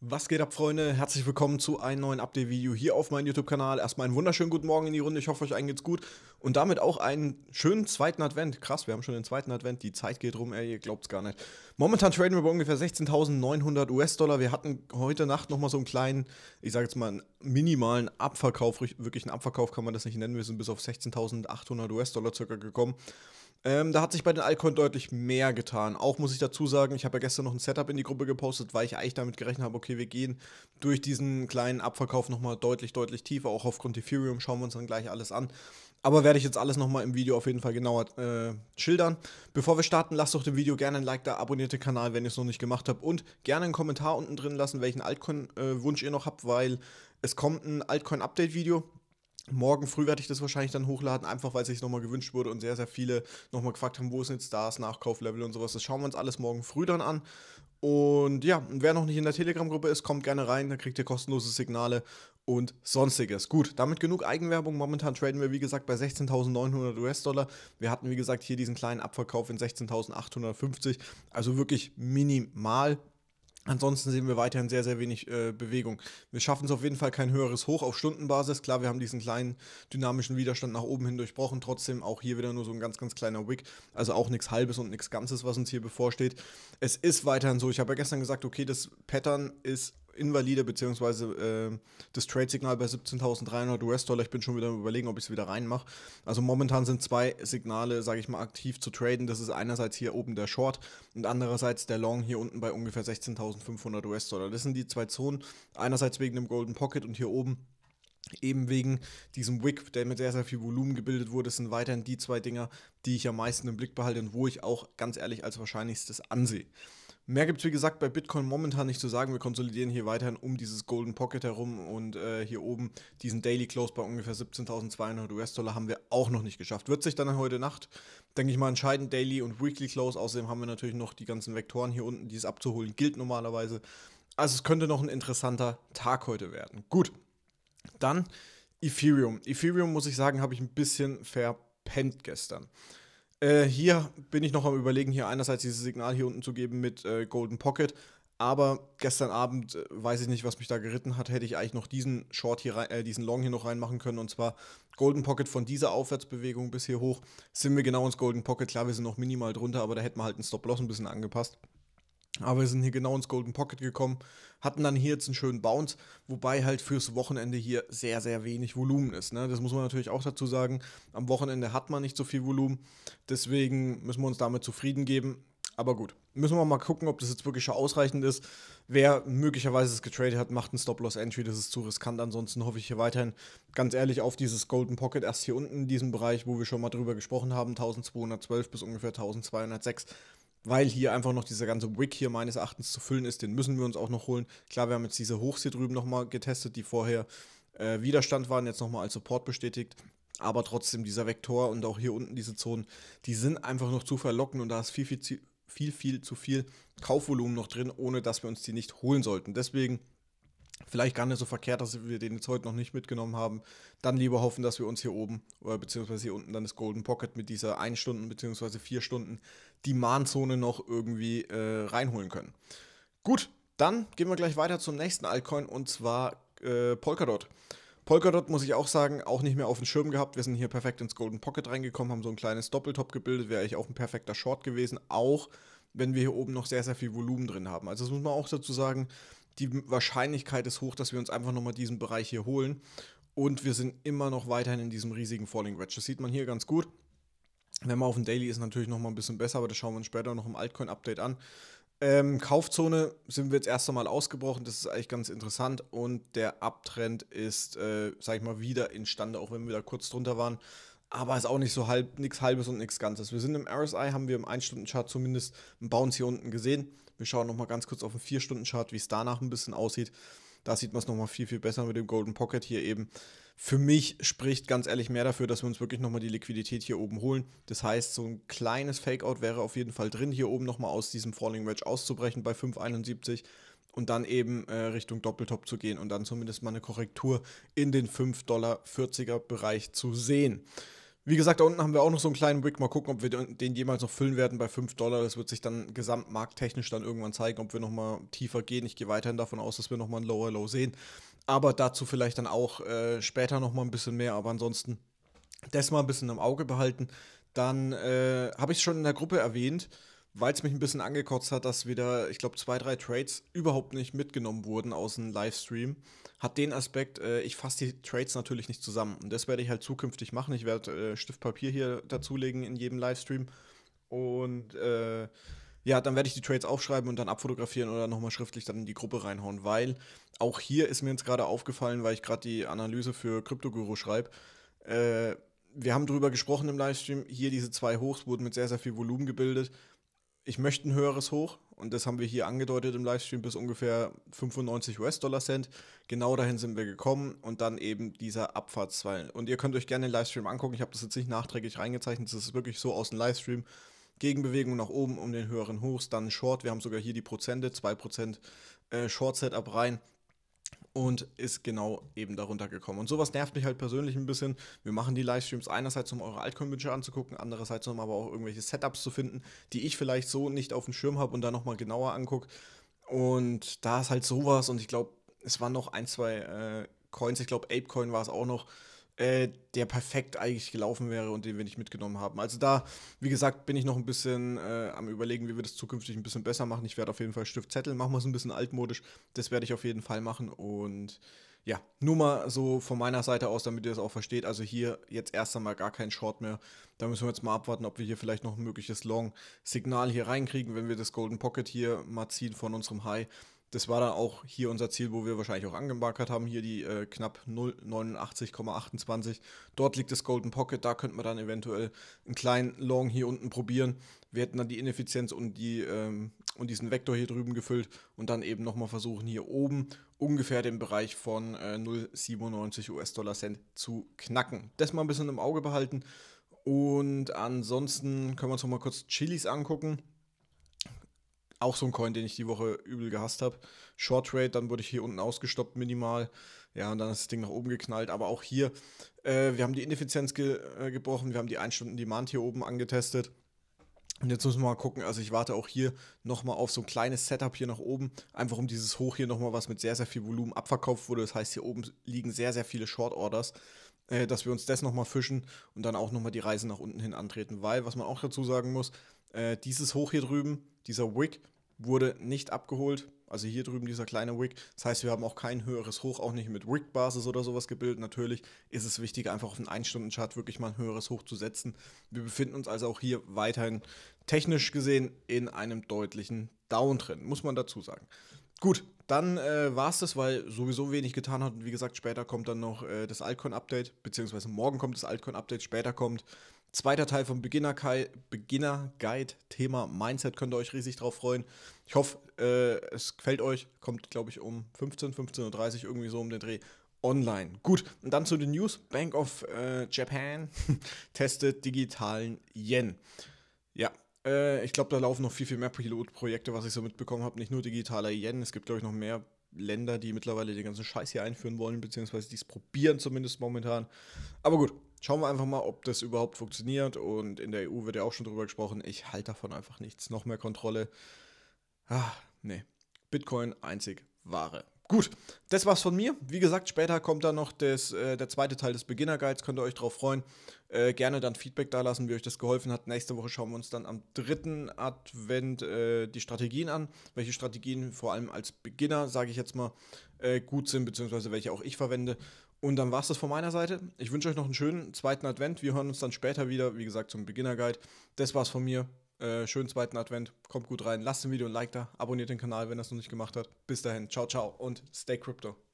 Was geht ab, Freunde? Herzlich willkommen zu einem neuen Update-Video hier auf meinem YouTube-Kanal. Erstmal einen wunderschönen guten Morgen in die Runde. Ich hoffe, euch allen geht's gut. Und damit auch einen schönen zweiten Advent. Krass, wir haben schon den zweiten Advent. Die Zeit geht rum, ey, ihr glaubt's gar nicht. Momentan traden wir bei ungefähr 16.900 US-Dollar. Wir hatten heute Nacht nochmal so einen kleinen, ich sage jetzt mal, einen minimalen Abverkauf. Wirklich einen Abverkauf kann man das nicht nennen. Wir sind bis auf 16.800 US-Dollar circa gekommen. Ähm, da hat sich bei den Alcoin deutlich mehr getan. Auch muss ich dazu sagen, ich habe ja gestern noch ein Setup in die Gruppe gepostet, weil ich eigentlich damit gerechnet habe, okay, wir gehen durch diesen kleinen Abverkauf nochmal deutlich, deutlich tiefer. Auch aufgrund Ethereum schauen wir uns dann gleich alles an. Aber werde ich jetzt alles nochmal im Video auf jeden Fall genauer äh, schildern. Bevor wir starten, lasst doch dem Video gerne ein Like da, abonniert den Kanal, wenn ihr es noch nicht gemacht habt. Und gerne einen Kommentar unten drin lassen, welchen Altcoin-Wunsch äh, ihr noch habt, weil es kommt ein Altcoin-Update-Video. Morgen früh werde ich das wahrscheinlich dann hochladen, einfach weil es sich nochmal gewünscht wurde und sehr, sehr viele nochmal gefragt haben, wo sind jetzt das Nachkauflevel und sowas. Das schauen wir uns alles morgen früh dann an. Und ja, wer noch nicht in der Telegram-Gruppe ist, kommt gerne rein, da kriegt ihr kostenlose Signale und sonstiges. Gut, damit genug Eigenwerbung. Momentan traden wir, wie gesagt, bei 16.900 US-Dollar. Wir hatten, wie gesagt, hier diesen kleinen Abverkauf in 16.850, also wirklich minimal. Ansonsten sehen wir weiterhin sehr, sehr wenig äh, Bewegung. Wir schaffen es auf jeden Fall kein höheres Hoch auf Stundenbasis. Klar, wir haben diesen kleinen dynamischen Widerstand nach oben hin durchbrochen. Trotzdem auch hier wieder nur so ein ganz, ganz kleiner Wick. Also auch nichts Halbes und nichts Ganzes, was uns hier bevorsteht. Es ist weiterhin so. Ich habe ja gestern gesagt, okay, das Pattern ist invalide, beziehungsweise äh, das Trade-Signal bei 17.300 US-Dollar. Ich bin schon wieder überlegen, ob ich es wieder reinmache. Also momentan sind zwei Signale, sage ich mal, aktiv zu traden. Das ist einerseits hier oben der Short und andererseits der Long hier unten bei ungefähr 16.500 US-Dollar. Das sind die zwei Zonen. Einerseits wegen dem Golden Pocket und hier oben eben wegen diesem Wick, der mit sehr, sehr viel Volumen gebildet wurde, sind weiterhin die zwei Dinger, die ich am meisten im Blick behalte und wo ich auch ganz ehrlich als wahrscheinlichstes ansehe. Mehr gibt es, wie gesagt, bei Bitcoin momentan nicht zu sagen. Wir konsolidieren hier weiterhin um dieses Golden Pocket herum und äh, hier oben diesen Daily Close bei ungefähr 17.200 US-Dollar haben wir auch noch nicht geschafft. Wird sich dann heute Nacht, denke ich mal, entscheiden, Daily und Weekly Close. Außerdem haben wir natürlich noch die ganzen Vektoren hier unten, die es abzuholen gilt normalerweise. Also es könnte noch ein interessanter Tag heute werden. Gut, dann Ethereum. Ethereum, muss ich sagen, habe ich ein bisschen verpennt gestern. Äh, hier bin ich noch am Überlegen, hier einerseits dieses Signal hier unten zu geben mit äh, Golden Pocket. Aber gestern Abend äh, weiß ich nicht, was mich da geritten hat. Hätte ich eigentlich noch diesen Short hier rein, äh, diesen Long hier noch reinmachen können. Und zwar Golden Pocket von dieser Aufwärtsbewegung bis hier hoch. Sind wir genau ins Golden Pocket. Klar, wir sind noch minimal drunter, aber da hätten wir halt einen Stop-Loss ein bisschen angepasst. Aber wir sind hier genau ins Golden Pocket gekommen, hatten dann hier jetzt einen schönen Bounce, wobei halt fürs Wochenende hier sehr, sehr wenig Volumen ist. Ne? Das muss man natürlich auch dazu sagen. Am Wochenende hat man nicht so viel Volumen, deswegen müssen wir uns damit zufrieden geben. Aber gut, müssen wir mal gucken, ob das jetzt wirklich schon ausreichend ist. Wer möglicherweise es getradet hat, macht einen Stop-Loss-Entry. Das ist zu riskant. Ansonsten hoffe ich hier weiterhin ganz ehrlich auf dieses Golden Pocket erst hier unten in diesem Bereich, wo wir schon mal drüber gesprochen haben. 1212 bis ungefähr 1206 weil hier einfach noch dieser ganze Wick hier meines Erachtens zu füllen ist, den müssen wir uns auch noch holen. Klar, wir haben jetzt diese Hochs hier drüben nochmal getestet, die vorher äh, Widerstand waren, jetzt nochmal als Support bestätigt. Aber trotzdem, dieser Vektor und auch hier unten diese Zonen, die sind einfach noch zu verlocken und da ist viel, viel, viel, viel zu viel Kaufvolumen noch drin, ohne dass wir uns die nicht holen sollten. Deswegen vielleicht gar nicht so verkehrt, dass wir den jetzt heute noch nicht mitgenommen haben. Dann lieber hoffen, dass wir uns hier oben, oder äh, beziehungsweise hier unten dann das Golden Pocket mit dieser 1 Stunden beziehungsweise 4 Stunden Demand-Zone noch irgendwie äh, reinholen können. Gut, dann gehen wir gleich weiter zum nächsten Altcoin und zwar äh, Polkadot. Polkadot muss ich auch sagen, auch nicht mehr auf dem Schirm gehabt. Wir sind hier perfekt ins Golden Pocket reingekommen, haben so ein kleines Doppeltop gebildet, wäre ich auch ein perfekter Short gewesen, auch wenn wir hier oben noch sehr, sehr viel Volumen drin haben. Also das muss man auch dazu sagen, die Wahrscheinlichkeit ist hoch, dass wir uns einfach nochmal diesen Bereich hier holen. Und wir sind immer noch weiterhin in diesem riesigen Falling Wedge. Das sieht man hier ganz gut. Wenn man auf dem Daily ist, natürlich nochmal ein bisschen besser, aber das schauen wir uns später noch im Altcoin-Update an. Ähm, Kaufzone sind wir jetzt erst einmal ausgebrochen, das ist eigentlich ganz interessant und der Abtrend ist, äh, sag ich mal, wieder instande, auch wenn wir da kurz drunter waren aber ist auch nicht so halb, nichts Halbes und nichts Ganzes. Wir sind im RSI, haben wir im 1-Stunden-Chart zumindest einen Bounce hier unten gesehen. Wir schauen nochmal ganz kurz auf den 4-Stunden-Chart, wie es danach ein bisschen aussieht. Da sieht man es nochmal viel, viel besser mit dem Golden Pocket hier eben. Für mich spricht ganz ehrlich mehr dafür, dass wir uns wirklich nochmal die Liquidität hier oben holen. Das heißt, so ein kleines Fakeout wäre auf jeden Fall drin, hier oben nochmal aus diesem Falling Wedge auszubrechen bei 571 und dann eben äh, Richtung Doppeltop zu gehen und dann zumindest mal eine Korrektur in den 5,40er Bereich zu sehen. Wie gesagt, da unten haben wir auch noch so einen kleinen Wick. Mal gucken, ob wir den jemals noch füllen werden bei 5 Dollar. Das wird sich dann gesamtmarkttechnisch dann irgendwann zeigen, ob wir nochmal tiefer gehen. Ich gehe weiterhin davon aus, dass wir nochmal ein Lower Low sehen. Aber dazu vielleicht dann auch äh, später nochmal ein bisschen mehr. Aber ansonsten das mal ein bisschen im Auge behalten. Dann äh, habe ich es schon in der Gruppe erwähnt weil es mich ein bisschen angekotzt hat, dass wieder, ich glaube, zwei, drei Trades überhaupt nicht mitgenommen wurden aus dem Livestream, hat den Aspekt, äh, ich fasse die Trades natürlich nicht zusammen. Und das werde ich halt zukünftig machen. Ich werde äh, Stift hier dazulegen in jedem Livestream. Und äh, ja, dann werde ich die Trades aufschreiben und dann abfotografieren oder nochmal schriftlich dann in die Gruppe reinhauen, weil auch hier ist mir jetzt gerade aufgefallen, weil ich gerade die Analyse für CryptoGuru schreibe. Äh, wir haben darüber gesprochen im Livestream. Hier diese zwei Hochs wurden mit sehr, sehr viel Volumen gebildet ich möchte ein höheres Hoch und das haben wir hier angedeutet im Livestream bis ungefähr 95 US-Dollar Cent. Genau dahin sind wir gekommen und dann eben dieser Abfahrtswall. Und ihr könnt euch gerne den Livestream angucken. Ich habe das jetzt nicht nachträglich reingezeichnet. Das ist wirklich so aus dem Livestream. Gegenbewegung nach oben um den höheren Hochs, dann Short. Wir haben sogar hier die Prozente, 2% äh, Short-Setup rein und ist genau eben darunter gekommen. Und sowas nervt mich halt persönlich ein bisschen. Wir machen die Livestreams einerseits, um eure Altcoin-Wünsche anzugucken, andererseits, um aber auch irgendwelche Setups zu finden, die ich vielleicht so nicht auf dem Schirm habe und da nochmal genauer angucke. Und da ist halt sowas und ich glaube, es waren noch ein, zwei äh, Coins, ich glaube, Apecoin war es auch noch, äh, der perfekt eigentlich gelaufen wäre und den wir nicht mitgenommen haben. Also da, wie gesagt, bin ich noch ein bisschen äh, am überlegen, wie wir das zukünftig ein bisschen besser machen. Ich werde auf jeden Fall Stiftzettel, machen wir es ein bisschen altmodisch. Das werde ich auf jeden Fall machen und ja, nur mal so von meiner Seite aus, damit ihr das auch versteht. Also hier jetzt erst einmal gar kein Short mehr. Da müssen wir jetzt mal abwarten, ob wir hier vielleicht noch ein mögliches Long-Signal hier reinkriegen, wenn wir das Golden Pocket hier mal ziehen von unserem High das war dann auch hier unser Ziel, wo wir wahrscheinlich auch angemarkert haben, hier die äh, knapp 0,89,28. Dort liegt das Golden Pocket, da könnte man dann eventuell einen kleinen Long hier unten probieren. Wir hätten dann die Ineffizienz und, die, ähm, und diesen Vektor hier drüben gefüllt und dann eben nochmal versuchen, hier oben ungefähr den Bereich von äh, 0,97 US-Dollar Cent zu knacken. Das mal ein bisschen im Auge behalten. Und ansonsten können wir uns nochmal kurz Chilis angucken. Auch so ein Coin, den ich die Woche übel gehasst habe. Short Trade, dann wurde ich hier unten ausgestoppt minimal. Ja, und dann ist das Ding nach oben geknallt. Aber auch hier, äh, wir haben die Ineffizienz ge äh, gebrochen, wir haben die 1 Stunden Demand hier oben angetestet. Und jetzt müssen wir mal gucken, also ich warte auch hier nochmal auf so ein kleines Setup hier nach oben, einfach um dieses Hoch hier nochmal, was mit sehr, sehr viel Volumen abverkauft wurde. Das heißt, hier oben liegen sehr, sehr viele Short Orders, äh, dass wir uns das nochmal fischen und dann auch nochmal die Reise nach unten hin antreten. Weil, was man auch dazu sagen muss, äh, dieses Hoch hier drüben, dieser Wick, wurde nicht abgeholt. Also hier drüben dieser kleine Wick. Das heißt, wir haben auch kein höheres Hoch, auch nicht mit Wick-Basis oder sowas gebildet. Natürlich ist es wichtig, einfach auf einen 1-Stunden-Chart wirklich mal ein höheres Hoch zu setzen. Wir befinden uns also auch hier weiterhin technisch gesehen in einem deutlichen Downtrend, muss man dazu sagen. Gut, dann äh, war es das, weil sowieso wenig getan hat. Und wie gesagt, später kommt dann noch äh, das Altcoin-Update, beziehungsweise morgen kommt das Altcoin-Update, später kommt Zweiter Teil vom Beginner, Beginner Guide, Thema Mindset, könnt ihr euch riesig drauf freuen. Ich hoffe, äh, es gefällt euch. Kommt, glaube ich, um 15, 15.30 Uhr irgendwie so um den Dreh online. Gut, und dann zu den News. Bank of äh, Japan testet digitalen Yen. Ja, äh, ich glaube, da laufen noch viel, viel mehr Pilotprojekte, was ich so mitbekommen habe. Nicht nur digitaler Yen, es gibt, glaube ich, noch mehr Länder, die mittlerweile den ganzen Scheiß hier einführen wollen, beziehungsweise die es probieren zumindest momentan. Aber gut, schauen wir einfach mal, ob das überhaupt funktioniert. Und in der EU wird ja auch schon drüber gesprochen. Ich halte davon einfach nichts. Noch mehr Kontrolle. Ah, nee. Bitcoin einzig Ware. Gut, das war's von mir. Wie gesagt, später kommt dann noch das, äh, der zweite Teil des Beginner Guides. Könnt ihr euch darauf freuen. Äh, gerne dann Feedback da lassen, wie euch das geholfen hat. Nächste Woche schauen wir uns dann am dritten Advent äh, die Strategien an. Welche Strategien vor allem als Beginner, sage ich jetzt mal, äh, gut sind, beziehungsweise welche auch ich verwende. Und dann war es das von meiner Seite. Ich wünsche euch noch einen schönen zweiten Advent. Wir hören uns dann später wieder, wie gesagt, zum Beginner-Guide. Das war's von mir. Äh, schönen zweiten Advent. Kommt gut rein. Lasst dem Video ein Like da. Abonniert den Kanal, wenn ihr es noch nicht gemacht habt. Bis dahin. Ciao, ciao und stay crypto.